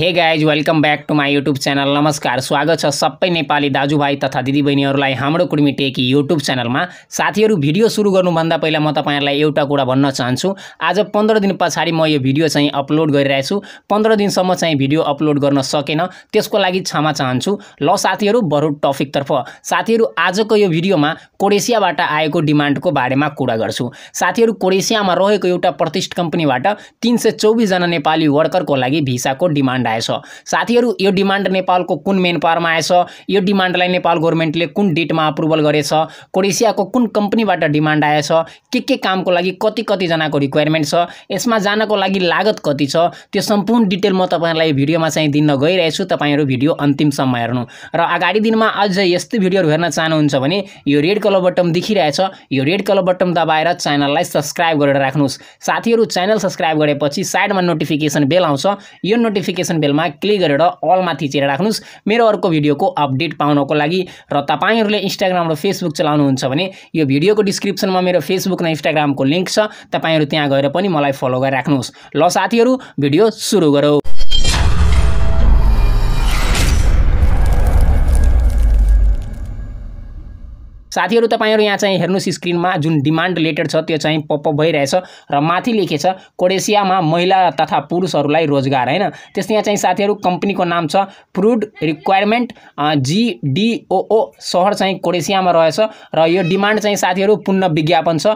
हे guys welcome back to my YouTube channel नमस्कार स्वागत छ सबै नेपाली दाजुभाइ तथा दिदीबहिनीहरूलाई हाम्रो कुर्मी टेकी युट्युब च्यानलमा साथीहरू भिडियो सुरु गर्नुभन्दा पहिला म तपाईँहरूलाई एउटा कुरा भन्न चाहन्छु आज पन्ध्र दिन पछाडि म यो भिडियो चाहिँ अपलोड गरिरहेछु पन्ध्र दिनसम्म चाहिँ भिडियो अपलोड गर्न सकेन त्यसको लागि क्षमा चाहन्छु ल साथीहरू बरु टपिकतर्फ साथीहरू आजको यो भिडियोमा कोडेसियाबाट आएको डिमान्डको बारेमा कुरा गर्छु साथीहरू कोडेसियामा रहेको एउटा प्रतिष्ठ कम्पनीबाट तिन सय चौबिसजना नेपाली वर्करको लागि भिसाको डिमान्ड आएछ साथीहरू यो डिमान्ड नेपालको कुन मेन पावरमा आएछ यो डिमान्डलाई नेपाल गभर्मेन्टले कुन डेटमा अप्रुभल गरेछ कोरेसियाको कुन कम्पनीबाट डिमान्ड आएछ के के कामको लागि कति कतिजनाको रिक्वायरमेन्ट छ यसमा जानको लागि लागत कति छ त्यो सम्पूर्ण डिटेल म तपाईँलाई भिडियोमा चाहिँ दिन गइरहेछु तपाईँहरू भिडियो अन्तिमसम्म हेर्नु र अगाडि दिनमा अझ यस्तो भिडियोहरू हेर्न चाहनुहुन्छ भने यो रेड कलर बटन देखिरहेछ यो रेड कलर बटन दबाएर च्यानललाई सब्सक्राइब गरेर राख्नुहोस् साथीहरू च्यानल सब्सक्राइब गरेपछि साइडमा नोटिफिकेसन बेल आउँछ यो नोटिफिकेसन बेलमा क्लिक गरेर अलमा थिचेर राख्नुहोस् मेरो अर्को भिडियोको अपडेट पाउनको लागि र तपाईँहरूले इन्स्टाग्राम र फेसबुक चलाउनुहुन्छ भने यो भिडियोको डिस्क्रिप्सनमा मेरो फेसबुक र इन्स्टाग्रामको लिङ्क छ तपाईँहरू त्यहाँ गएर पनि मलाई फलो गरेर गरिराख्नुहोस् ल साथीहरू भिडियो सुरु गरौँ साथीहरू तपाईँहरू यहाँ चाहिँ हेर्नुहोस् स्क्रिनमा जुन डिमान्ड रिलेटेड छ त्यो चाहिँ पप भइरहेछ र माथि लेखेछ कोडेसियामा महिला तथा पुरुषहरूलाई रोजगार होइन त्यस्तै यहाँ चाहिँ साथीहरू कम्पनीको नाम छ प्रुड रिक्वायरमेन्ट जिडिओओ सहर चाहिँ कोडेसियामा रहेछ र यो डिमान्ड चाहिँ साथीहरू पुनः विज्ञापन छ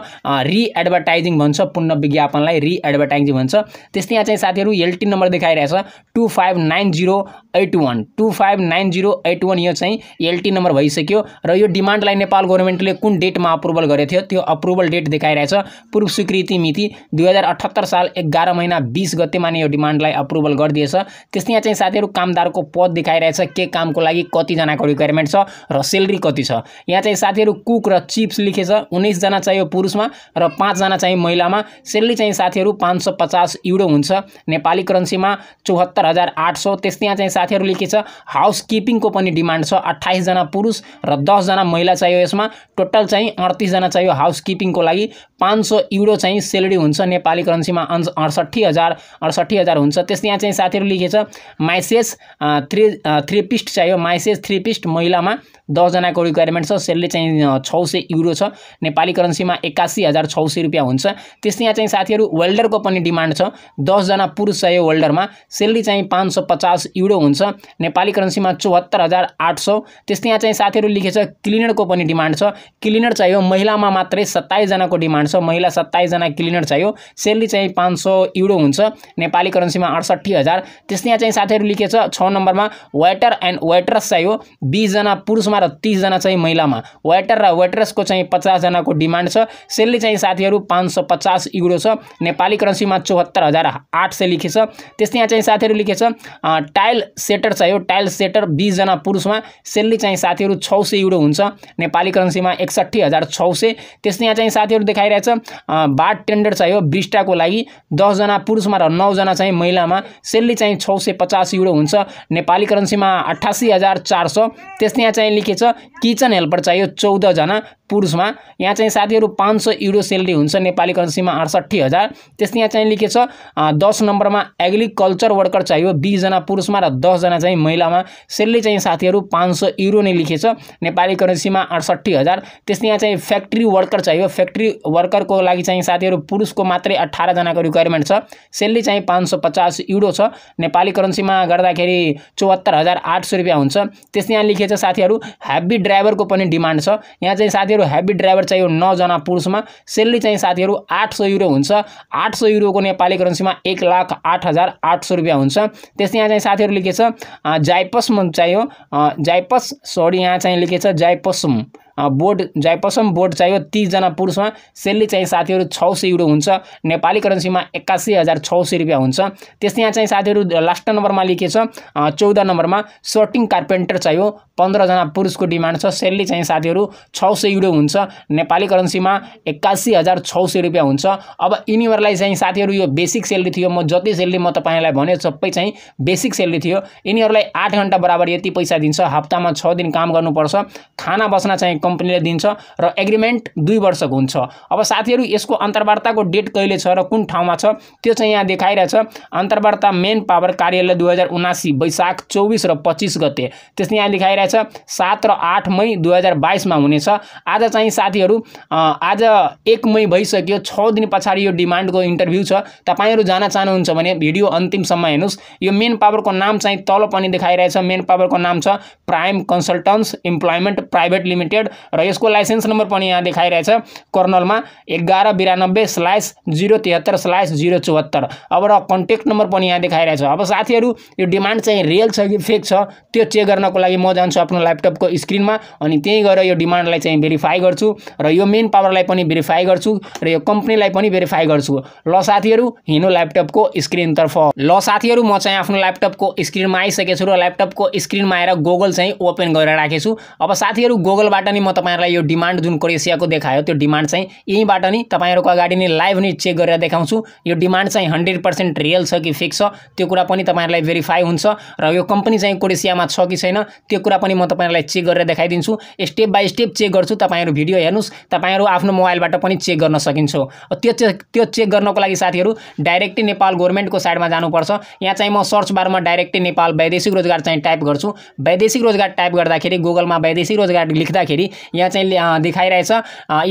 रिएडभर्टाइजिङ भन्छ पुनः विज्ञापनलाई रिएडभर्टाइजिङ भन्छ त्यस्तै यहाँ चाहिँ साथीहरू एलटी नम्बर देखाइरहेछ two five nine zero eight one two five nine zero eight one यो चाहिँ एलटी नम्बर भइसक्यो र यो डिमान्डलाई नेपाल नेपाल गभर्मेन्टले कुन डेटमा अप्रुभल गरेको थियो त्यो अप्रुभल डेट देखाइरहेछ पूर्व स्वीकृति मिति दुई हजार अठहत्तर साल एघार महिना बिस गतेमा नै यो डिमान्डलाई अप्रुभल गरिदिएछ त्यस यहाँ चाहिँ साथीहरू कामदारको पद देखाइरहेछ के कामको लागि कतिजनाको रिक्वायरमेन्ट छ र सेलेरी कति छ यहाँ चाहिँ साथीहरू कुक र चिप्स लेखेछ उन्नाइसजना चाहियो पुरुषमा र पाँचजना चाहिँ महिलामा सेलेरी चाहिँ साथीहरू पाँच युरो हुन्छ नेपाली करेन्सीमा चौहत्तर हजार आठ सौ त्यस्तै यहाँ चाहिँ साथीहरू लेखेछ हाउस किपिङको पनि डिमान्ड छ अठाइसजना पुरुष र दसजना महिला चाहियो यसमा त्यसमा टोटल चाहिँ अडतिसजना चाहियो हाउस किपिङको लागि पाँच सौ युरो चाहिँ सेलेरी हुन्छ नेपाली करेन्सीमा अन्स अडसट्ठी हजार अडसट्ठी हजार हुन्छ त्यस यहाँ चाहिँ साथीहरू लेखेछ माइसेस थ्री थ्री पिस्ट चाहियो माइसेस थ्री पिस्ट महिलामा दसजनाको रिक्वायरमेन्ट छ सेलेरी चाहिँ छ सय युरो छ नेपाली करेन्सीमा एक्कासी हजार छ सय रुपियाँ हुन्छ त्यस्तै यहाँ चाहिँ साथीहरू वेल्डरको पनि डिमान्ड छ दसजना पुरुष चाहियो वेल्डरमा सेलेरी चाहिँ पाँच सौ पचास युरो हुन्छ नेपाली करेन्सीमा चौहत्तर हजार आठ सौ त्यस्तै यहाँ चाहिँ साथीहरू लेखेछ क्लिनरको पनि डिमान्ड डिमान्ड छ क्लिनर चाहियो महिलामा मात्रै सत्ताइसजनाको डिमान्ड छ महिला सत्ताइसजना क्लिनर चाहियो सेलरी चाहिँ पाँच सौ युरो हुन्छ नेपाली करेन्सीमा अडसट्ठी हजार त्यस्तै चाहिँ साथीहरू लेखेछ छ नम्बरमा वेटर एन्ड वेट्रेस चाहियो बिसजना पुरुषमा र तिसजना चाहिँ महिलामा वेटर र वेट्रेसको चाहिँ पचासजनाको डिमान्ड छ सेलरी चाहिँ साथीहरू पाँच सौ पचास युरो छ नेपाली करेन्सीमा चौहत्तर हजार आठ सय लेखेछ त्यस्तै यहाँ चाहिँ साथीहरू लेखेछ टाइल सेटर चाहियो टाइल सेटर बिसजना पुरुषमा सेलरी चाहिँ साथीहरू छ सय युरो हुन्छ नेपाली करेन्सीमा एकसट्ठी हजार छ सय त्यस्तै यहाँ चाहिँ साथीहरू देखाइरहेछ बाट टेन्डर चाहियो बिस्टाको लागि दसजना पुरुषमा र नौजना चाहिँ महिलामा सेल्ली चाहिँ छ सय पचास युरो हुन्छ नेपाली करेन्सीमा अठासी हजार चार सौ त्यस्तै यहाँ चाहिँ लेखेछ किचन हेल्पर चाहियो चौधजना पुरुषमा यहाँ चाहिँ साथीहरू पाँच सय युरो सेलरी हुन्छ नेपाली करेन्सीमा अडसट्ठी हजार त्यस्तै यहाँ चाहिँ लेखेछ दस नम्बरमा एग्रिकल्चर वर्कर चाहियो बिसजना पुरुषमा र दसजना चाहिँ महिलामा सेलरी चाहिँ साथीहरू पाँच सय युरो नै लेखेछ नेपाली करेन्सीमा अडसट्ठी अठसट्ठी हजार त्यस्तै यहाँ चाहिँ फ्याक्ट्री वर्कर चाहियो फ्याक्ट्री वर्करको लागि चाहिँ साथीहरू पुरुषको मात्रै अठारजनाको रिक्वायरमेन्ट छ सेल्ली चाहिँ पाँच सौ पचास युरो छ नेपाली करेन्सीमा गर्दाखेरि चौहत्तर हजार आठ सौ रुपियाँ हुन्छ त्यस्तै यहाँ लेखिएको छ साथीहरू हेभी ड्राइभरको पनि डिमान्ड छ यहाँ चाहिँ साथीहरू हेब्बी ड्राइभर चाहियो नौजना पुरुषमा सेल्ली चाहिँ साथीहरू आठ सौ युरो हुन्छ आठ सौ युरोको नेपाली करेन्सीमा एक लाख आठ हजार आठ सौ रुपियाँ हुन्छ त्यस्तै यहाँ चाहिँ साथीहरू लेखेको छ चाहियो जाइपस सरी यहाँ चाहिँ लेखेको छ जाइपसम बोर्ड जयपसम बोर्ड चाहियो तिसजना पुरुषमा सेल्ली चाहिँ साथीहरू छ सय युरो हुन्छ नेपाली करेन्सीमा एक्कासी हजार छ सय रुपियाँ हुन्छ त्यस्तै यहाँ चाहिँ साथीहरू लास्ट नम्बरमा लेखे छ चौध नम्बरमा सर्टिङ कार्पेन्टर चाहियो पन्ध्रजना पुरुषको डिमान्ड छ सेल्ली चाहिँ साथीहरू छ सय युरो हुन्छ नेपाली करेन्सीमा एक्कासी हजार छ सय रुपियाँ हुन्छ अब यिनीहरूलाई चाहिँ साथीहरू यो बेसिक सेलरी थियो म जति सेलरी म तपाईँलाई भने सबै चाहिँ बेसिक सेलरी थियो यिनीहरूलाई आठ घन्टा बराबर यति पैसा दिन्छ हप्तामा छ दिन काम गर्नुपर्छ खाना बस्न चाहिँ कम्पनीले दिन्छ र एग्रिमेन्ट दुई वर्षको हुन्छ अब साथीहरू यसको अन्तर्वार्ताको डेट कहिले छ र कुन ठाउँमा छ त्यो चाहिँ यहाँ देखाइरहेछ अन्तर्वार्ता मेन पावर कार्यालय दुई हजार उनासी वैशाख चौबिस र पच्चिस गते त्यस्तै यहाँ लेखाइरहेछ सात र आठ मई दुई हजार बाइसमा हुनेछ आज चाहिँ साथीहरू आज एक मई भइसक्यो छ दिन पछाडि यो डिमान्डको इन्टरभ्यू छ तपाईँहरू जान चाहनुहुन्छ भने भिडियो अन्तिमसम्म हेर्नुहोस् यो मेन पावरको नाम चाहिँ तल पनि देखाइरहेछ मेन पावरको नाम छ Prime Consultants Employment Private Limited र यसको लाइसेन्स नम्बर पनि यहाँ देखाइरहेछ कर्नलमा एघार बिरानब्बे स्लाइस जिरो तिहत्तर स्लाइस जिरो चौहत्तर अब र कन्ट्याक्ट नम्बर पनि यहाँ देखाइरहेछ अब साथीहरू यो डिमान्ड चाहिँ रियल छ कि फेक छ त्यो चेक गर्नको लागि म जान्छु आफ्नो ल्यापटपको स्क्रिनमा अनि त्यहीँ गएर यो डिमान्डलाई चाहिँ भेरिफाई गर्छु र यो मेन पावरलाई पनि भेरिफाई गर्छु र यो कम्पनीलाई पनि भेरिफाई गर्छु ल साथीहरू हिँड्नु ल्यापटपको स्क्रिनतर्फ ल साथीहरू म चाहिँ आफ्नो ल्यापटपको स्क्रिनमा आइसकेको छु र ल्यापटपको स्क्रिनमा आएर गुगल चाहिँ ओपन गरेर राखेछु अब साथीहरू गुगलबाट नि म तपाईँहरूलाई यो डिमान्ड जुन क्रोएसियाको देखायो त्यो डिमान्ड चाहिँ यहीँबाट नि तपाईँहरूको अगाडि नै लाइभ नै चेक गरेर देखाउँछु यो डिमान्ड चाहिँ हन्ड्रेड पर्सेन्ट रियल छ कि फिक्स छ त्यो कुरा पनि तपाईँहरूलाई भेरिफाई हुन्छ र यो कम्पनी चाहिँ क्रोएसियामा छ कि छैन त्यो कुरा पनि म तपाईँहरूलाई चेक गरेर देखाइदिन्छु स्टेप बाई स्टेप चेक गर्छु तपाईँहरू भिडियो हेर्नुहोस् तपाईँहरू आफ्नो मोबाइलबाट पनि चेक गर्न सकिन्छ त्यो चेक त्यो चेक गर्नको लागि साथीहरू डाइरेक्टली नेपाल गभर्मेन्टको साइडमा जानुपर्छ यहाँ चाहिँ म सर्च बारमा डाइरेक्टै नेपाल वैदेशिक रोजगार चाहिँ टाइप गर्छु वैदेशिक रोजगार टाइप गर्दाखेरि गुगलमा वैदेशिक रोजगार लेख्दाखेरि यहाँ चाहिँ देखाइरहेछ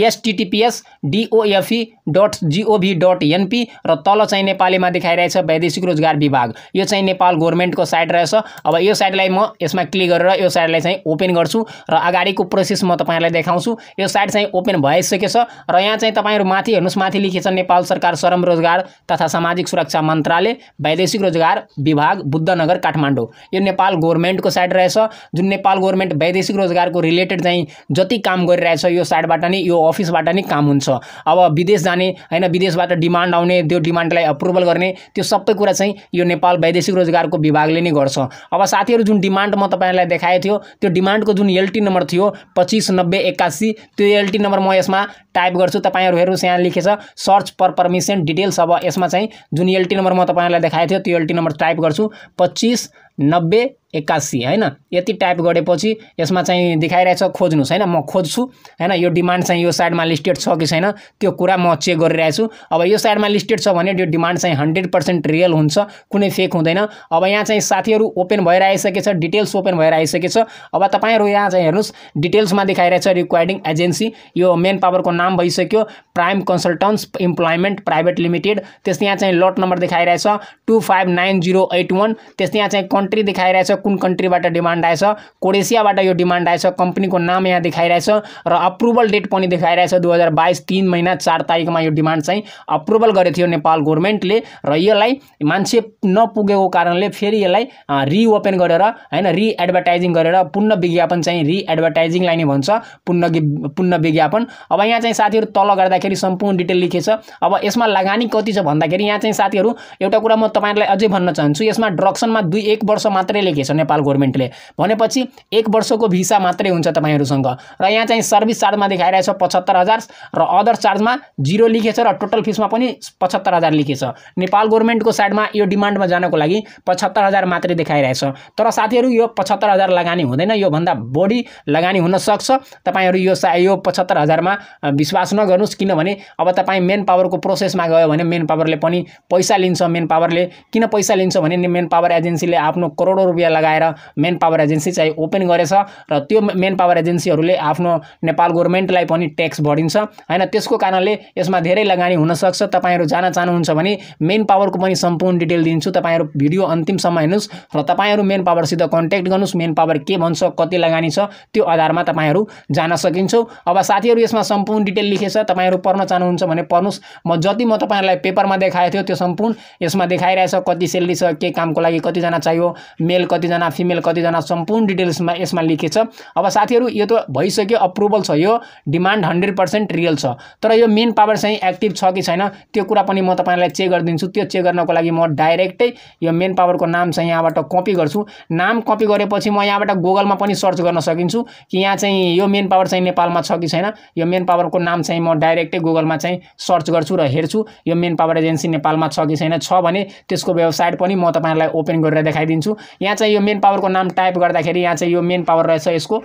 HTTPS DOFE dot GOV dot NP र तल चाहिँ नेपालीमा देखाइरहेछ वैदेशिक रोजगार विभाग यो चाहिँ नेपाल गभर्मेन्टको साइट रहेछ अब यो साइटलाई म यसमा क्लिक गरेर यो साइटलाई चाहिँ ओपन गर्छु र अगाडिको प्रोसेस म तपाईँहरूलाई देखाउँछु यो साइट चाहिँ ओपन भइसकेछ र यहाँ चाहिँ तपाईँहरू माथि हेर्नुहोस् माथि लेखेछ नेपाल सरकार श्रम रोजगार तथा सामाजिक सुरक्षा मन्त्रालय वैदेशिक रोजगार विभाग बुद्धनगर काठमाडौँ यो नेपाल गभर्मेन्टको साइट रहेछ जुन नेपाल गभर्मेन्ट वैदेशिक रोजगारको रिलेटेड चाहिँ जति काम गरिरहेछ यो साइडबाट नै यो अफिसबाट नै काम हुन्छ अब विदेश जाने होइन विदेशबाट डिमान्ड आउने त्यो डिमान्डलाई अप्रुभल गर्ने त्यो सबै कुरा चाहिँ यो नेपाल वैदेशिक रोजगारको विभागले नै गर्छ अब साथीहरू जुन डिमान्ड म तपाईँहरूलाई देखाएको थियो त्यो डिमान्डको जुन एलटी नम्बर थियो पच्चिस नब्बे एक्कासी त्यो एलटी नम्बर म यसमा टाइप गर्छु तपाईँहरू हेर्नुहोस् यहाँ लेखेछ सर्च पर पर्मिसन डिटेल्स अब यसमा चाहिँ जुन एलटी नम्बर म तपाईँहरूलाई देखाएको थियो त्यो एलटी नम्बर टाइप गर्छु पच्चिस नब्बे एक्कासी होइन यति टाइप गरेपछि यसमा चाहिँ देखाइरहेछ खोज्नुहोस् होइन म खोज्छु होइन यो डिमान्ड चाहिँ यो साइडमा लिस्टेड छ कि छैन त्यो कुरा म चेक गरिरहेछु अब यो साइडमा लिस्टेड छ भने यो डिमान्ड चाहिँ हन्ड्रेड पर्सेन्ट रियल हुन्छ कुनै फेक हुँदैन अब यहाँ चाहिँ साथीहरू ओपन भएर आइसकेछ डिटेल्स ओपन भएर आइसकेछ अब तपाईँहरू यहाँ चाहिँ हेर्नुहोस् डिटेल्समा देखाइरहेछ रिक्वायरिङ एजेन्सी यो मेन पावरको नाम भइसक्यो Prime Consultants Employment Private Limited त्यस यहाँ चाहिँ लट नम्बर देखाइरहेछ two five nine zero eight one त्यस यहाँ चाहिँ कन्ट्री देखाइरहेछ कुन कन्ट्रीबाट डिमान्ड आएछ कोडेसियाबाट यो डिमान्ड आएछ कम्पनीको नाम यहाँ देखाइरहेछ र अप्रुभल डेट पनि देखाइरहेछ दुई हजार बाइस तिन महिना चार तारिकमा यो डिमान्ड चाहिँ अप्रुभल गरेको थियो नेपाल गभर्मेन्टले र यसलाई मान्छे नपुगेको कारणले फेरि यसलाई रिओपन गरेर होइन रिएडभर्टाइजिङ गरेर पुनः विज्ञापन चाहिँ रिएडभर्टाइजिङलाई नै भन्छ पुनः पुनः विज्ञापन अब यहाँ चाहिँ साथीहरू तल गर्दाखेरि सम्पूर्ण डिटेल लेखेछ अब यसमा लगानी कति छ भन्दाखेरि यहाँ चाहिँ साथीहरू एउटा कुरा म तपाईँहरूलाई अझै भन्न चाहन्छु यसमा ड्रक्सनमा दुई एक वर्ष मात्रै लेखेछ नेपाल गभर्मेन्टले भनेपछि एक वर्षको भिसा मात्रै हुन्छ तपाईँहरूसँग र यहाँ चाहिँ सर्भिस चार्जमा देखाइरहेछ पचहत्तर हजार र अदर चार्जमा जिरो लेखेछ र टोटल फिसमा पनि पचहत्तर हजार लेखेछ नेपाल गभर्मेन्टको साइडमा यो डिमान्डमा जानको लागि पचहत्तर हजार मात्रै देखाइरहेछ तर साथीहरू यो पचहत्तर हजार लगानी हुँदैन योभन्दा बढी लगानी हुनसक्छ तपाईँहरू यो सा यो पचहत्तर हजारमा विश्वास नगर्नुहोस् किनभने अब तपाईँ मेन पावरको प्रोसेसमा गयो भने मेन पावरले पनि पैसा लिन्छ मेन पावरले किन पैसा लिन्छ भने मेन पावर एजेन्सीले आफ्नो आफ्नो करोडौँ रुपियाँ लगाएर मेन पावर एजेन्सी चाहिँ ओपन गरेछ र त्यो मेन पावर एजेन्सीहरूले आफ्नो नेपाल गभर्मेन्टलाई पनि ट्याक्स बढिन्छ होइन त्यसको कारणले यसमा धेरै लगानी हुनसक्छ तपाईँहरू जान चाहनुहुन्छ भने मेन पावरको पनि सम्पूर्ण डिटेल दिन्छु तपाईँहरू भिडियो अन्तिमसम्म हेर्नुहोस् र तपाईँहरू मेन पावरसित कन्ट्याक्ट गर्नुहोस् मेन पावर के भन्छ कति लगानी छ त्यो आधारमा तपाईँहरू जान सकिन्छ अब साथीहरू यसमा सम्पूर्ण डिटेल लेखेछ तपाईँहरू पढ्न चाहनुहुन्छ भने पढ्नुहोस् म जति म तपाईँहरूलाई पेपरमा देखाएको थियो त्यो सम्पूर्ण यसमा देखाइरहेछ कति सेलेरी छ के कामको लागि कतिजना चाहियो मेल कतिजना फिमेल कतिजना सम्पूर्ण डिटेल्समा यसमा लेखे छ अब साथीहरू यो त भइसक्यो अप्रुभल छ यो डिमान्ड हन्ड्रेड पर्सेन्ट रियल छ तर यो मेन पावर चाहिँ एक्टिभ छ कि छैन त्यो कुरा पनि म तपाईँलाई चेक गरिदिन्छु त्यो चेक गर्नको लागि म डाइरेक्टै यो मेन पावरको नाम चाहिँ यहाँबाट कपी गर्छु नाम कपी गरेपछि म यहाँबाट गुगलमा पनि सर्च गर्न सकिन्छु कि यहाँ चाहिँ यो मेन पावर चाहिँ नेपालमा छ कि छैन यो मेन पावरको नाम चाहिँ म डाइरेक्टै गुगलमा चाहिँ सर्च गर्छु र हेर्छु यो मेन पावर एजेन्सी नेपालमा छ कि छैन छ भने त्यसको वेबसाइट पनि म तपाईँहरूलाई ओपन गरेर देखाइदिन्छु दिन्छु यहाँ चाहिँ यो मेन पावरको नाम टाइप गर्दाखेरि यहाँ चाहिँ यो मेन पावर रहेछ यसको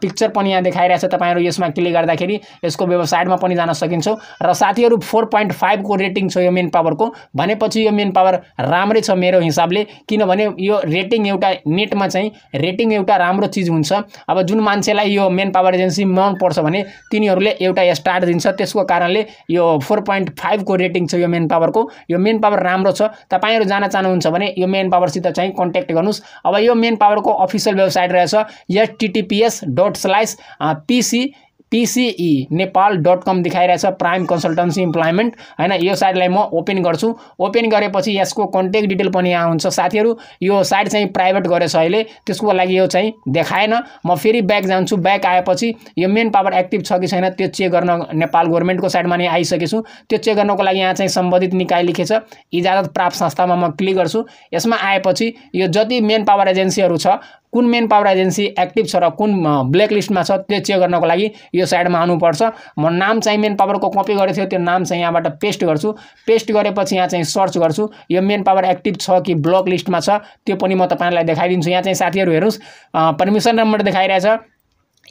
पिक्चर पनि यहाँ देखाइरहेछ तपाईँहरू यसमा क्लिक गर्दाखेरि यसको वेबसाइटमा पनि जान सकिन्छ र साथीहरू फोर पोइन्ट फाइभको रेटिङ छ यो मेन पावरको भनेपछि यो मेन पावर राम्रै छ मेरो हिसाबले किनभने यो रेटिङ एउटा नेटमा चाहिँ रेटिङ एउटा राम्रो चिज हुन्छ अब जुन मान्छेलाई यो मेन पावर एजेन्सी मनपर्छ भने तिनीहरूले एउटा स्टार दिन्छ त्यसको कारणले यो फोर पोइन्ट फाइभको रेटिङ छ यो मेन पावरको यो मेन पावर राम्रो छ तपाईँहरू जान चाहनुहुन्छ भने यो मेन पावरसित चाहिँ कन्ट्याक्ट सिलेक्ट कर अब यह मेन पावर को अफिशियल वेबसाइट रहेछ HTTPS dot slice PC TCE Nepal dot com देखाइरहेछ प्राइम कन्सल्टन्सी इम्प्लोइमेन्ट होइन यो साइटलाई म ओपन गर्छु ओपन गरेपछि यसको कन्ट्याक्ट डिटेल पनि यहाँ हुन्छ साथीहरू यो साइट चाहिँ प्राइभेट गरेछ अहिले त्यसको लागि यो चाहिँ देखाएन म फेरि ब्याक जान्छु ब्याक आएपछि यो मेन पावर एक्टिभ छ कि छैन त्यो चेक गर्न नेपाल गभर्मेन्टको साइडमा नै आइसकेछु त्यो चेक गर्नको लागि यहाँ चाहिँ सम्बन्धित निकाय लेखेछ इजाजत प्राप्त संस्थामा म क्लिक गर्छु यसमा आएपछि यो जति मेन पावर एजेन्सीहरू छ कुन मेन पावर एजेन्सी एक्टिभ छ र कुन ब्ल्याक लिस्टमा छ त्यो चेक गर्नको लागि यो साइडमा आउनुपर्छ म नाम चाहिँ मेन पावरको कपी गरेको थियो त्यो नाम चाहिँ यहाँबाट पेस्ट गर्छु पेस्ट गरेपछि यहाँ चाहिँ सर्च गर्छु यो मेन पावर एक्टिभ छ कि ब्लक लिस्टमा छ त्यो पनि म तपाईँलाई देखाइदिन्छु यहाँ चाहिँ साथीहरू हेर्नुहोस् पर्मिसन नम्बर देखाइरहेछ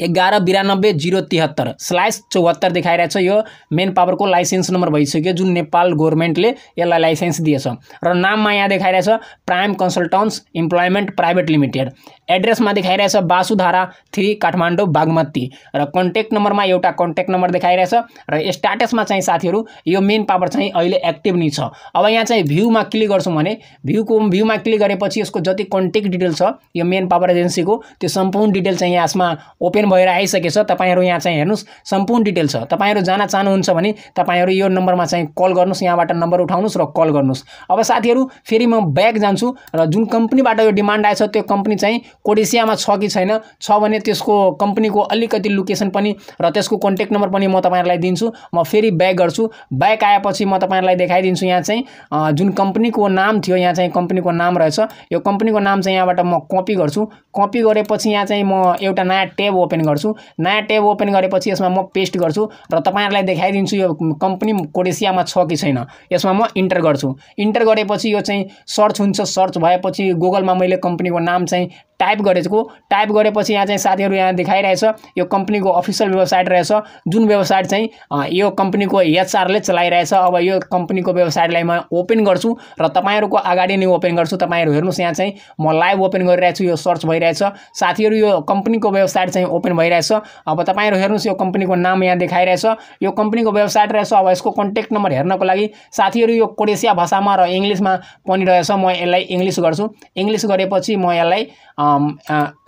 एघार बिरानब्बे जिरो तिहत्तर स्लाइस चौहत्तर देखाइरहेछ यो मेन पावरको लाइसेन्स नम्बर भइसक्यो जुन नेपाल गभर्मेन्टले यसलाई लाइसेन्स दिएछ र नाममा यहाँ देखाइरहेछ Prime Consultants Employment Private Limited एड्रेसमा देखाइरहेछ वासुधारा थ्री काठमाडौँ बागमती र कन्ट्याक्ट नम्बरमा एउटा कन्ट्याक्ट नम्बर देखाइरहेछ र स्ट्याटसमा चाहिँ साथीहरू यो मेन पावर चाहिँ अहिले एक्टिभ नै छ अब यहाँ चाहिँ भ्यूमा क्लिक गर्छौँ भने भ्यूको भ्यूमा क्लिक गरेपछि यसको जति कन्ट्याक्ट डिटेल छ यो मेन पावर एजेन्सीको त्यो सम्पूर्ण डिटेल चाहिँ यसमा ओपन भएर आइसकेछ तपाईँहरू यहाँ चाहिँ हेर्नुहोस् सम्पूर्ण डिटेल छ तपाईँहरू जान चाहनुहुन्छ भने तपाईँहरू यो नम्बरमा चाहिँ कल गर्नुहोस् यहाँबाट नम्बर उठाउनुहोस् र कल गर्नुहोस् अब साथीहरू फेरि म ब्याक जान्छु र जुन कम्पनीबाट यो डिमान्ड आएछ त्यो कम्पनी चाहिँ कोडेसियामा छ कि छैन छ भने त्यसको कम्पनीको अलिकति लोकेसन पनि र त्यसको कन्ट्याक्ट नम्बर पनि म तपाईँहरूलाई दिन्छु म फेरि ब्याक गर्छु ब्याक आएपछि म तपाईँहरूलाई देखाइदिन्छु यहाँ चाहिँ जुन कम्पनीको नाम थियो यहाँ चाहिँ कम्पनीको नाम रहेछ यो कम्पनीको नाम चाहिँ यहाँबाट म कपी गर्छु कपी गरेपछि यहाँ चाहिँ म एउटा नयाँ ट्याब ओपन गर्छु नयाँ ट्याब ओपन गरेपछि यसमा म पेस्ट गर्छु र तपाईँहरूलाई देखाइदिन्छु यो कम्पनी कोडेसियामा छ कि छैन यसमा म इन्टर गर्छु इन्टर गरेपछि यो चाहिँ सर्च हुन्छ सर्च भएपछि गुगलमा मैले कम्पनीको नाम चाहिँ टाइप गरेको टाइप गरेपछि यहाँ चाहिँ साथीहरू यहाँ देखाइरहेछ यो कम्पनीको अफिसियल वेबसाइट रहेछ जुन वेबसाइट चाहिँ यो कम्पनीको एचआरले चलाइरहेछ अब यो कम्पनीको वेबसाइटलाई म ओपन गर्छु र तपाईँहरूको अगाडि नै ओपन गर्छु तपाईँहरू हेर्नुहोस् यहाँ चाहिँ म लाइभ ओपन गरिरहेछु यो सर्च भइरहेछ साथीहरू यो कम्पनीको वेबसाइट चाहिँ ओपन भइरहेछ अब तपाईँहरू हेर्नुहोस् यो कम्पनीको नाम यहाँ देखाइरहेछ यो कम्पनीको वेबसाइट रहेछ अब यसको कन्ट्याक्ट नम्बर हेर्नको लागि साथीहरू यो कोडेसिया भाषामा र इङ्ग्लिसमा पनि रहेछ म यसलाई इङ्ग्लिस गर्छु इङ्ग्लिस गरेपछि म यसलाई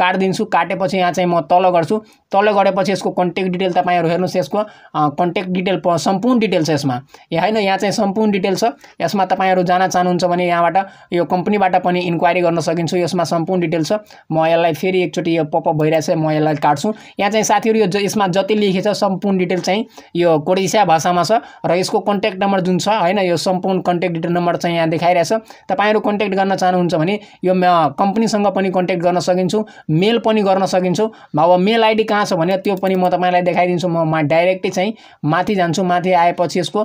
काटिदिन्छु काटेपछि यहाँ चाहिँ म तल गर्छु तल गरेपछि यसको कन्ट्याक्ट डिटेल तपाईँहरू हेर्नुहोस् यसको कन्ट्याक्ट डिटेल सम्पूर्ण डिटेल छ यसमा यहाँ होइन यहाँ चाहिँ सम्पूर्ण डिटेल छ यसमा तपाईँहरू जान चाहनुहुन्छ भने यहाँबाट यो कम्पनीबाट पनि इन्क्वायरी गर्न सकिन्छ यसमा सम्पूर्ण डिटेल छ म यसलाई फेरि एकचोटि यो पपअप भइरहेछ म यसलाई काट्छु यहाँ चाहिँ साथीहरू यो यसमा जति लेखेछ सम्पूर्ण डिटेल चाहिँ यो कोडिसिया भाषामा छ र यसको कन्ट्याक्ट नम्बर जुन छ होइन यो सम्पूर्ण कन्ट्याक्ट डिटेल नम्बर चाहिँ यहाँ देखाइरहेछ तपाईँहरू कन्ट्याक्ट गर्न चाहनुहुन्छ भने यो कम्पनीसँग पनि कन्ट्याक्ट गर्न सकिन्छु मेल पनि गर्न सकिन्छु अब मेल आइडी कहाँ छ भने त्यो पनि म तपाईँलाई देखाइदिन्छु म डाइरेक्टै चाहिँ माथि जान्छु माथि आएपछि यसको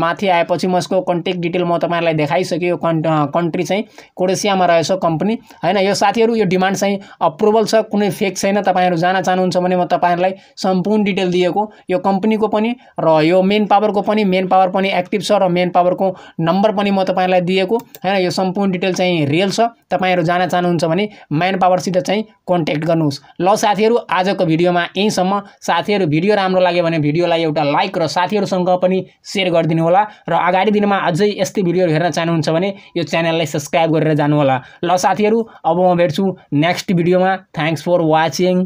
माथि आएपछि म यसको कन्ट्याक्ट डिटेल म तपाईँहरूलाई देखाइसकेँ यो कन् कन्ट्री चाहिँ कोडेसियामा रहेछ कम्पनी होइन यो साथीहरू यो डिमान्ड चाहिँ अप्रुभल छ कुनै फेक छैन तपाईँहरू जान चाहनुहुन्छ भने म तपाईँहरूलाई सम्पूर्ण डिटेल दिएको यो कम्पनीको पनि र यो मेन पावरको पनि मेन पावर पनि एक्टिभ छ र मेन पावरको नम्बर पनि म तपाईँलाई दिएको होइन यो सम्पूर्ण डिटेल चाहिँ रियल छ तपाईँहरू जान चाहनुहुन्छ भने मेन पावरसित चाहिँ कन्ट्याक्ट गर्नुहोस् ल साथीहरू आजको भिडियोमा यहीँसम्म साथीहरू भिडियो राम्रो लाग्यो भने भिडियोलाई एउटा लाइक र साथीहरूसँग पनि सेयर गरिदिनु होला र अगाडि दिनमा अझै यस्तै भिडियोहरू हेर्न चाहनुहुन्छ भने यो च्यानललाई सब्सक्राइब गरेर जानुहोला ल साथीहरू अब म भेट्छु नेक्स्ट भिडियोमा थ्याङ्क्स फर वाचिङ